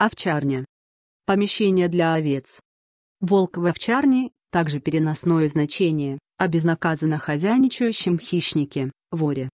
Овчарня. Помещение для овец. Волк в овчарне – также переносное значение о безнаказанно хозяйничающем хищнике, воре.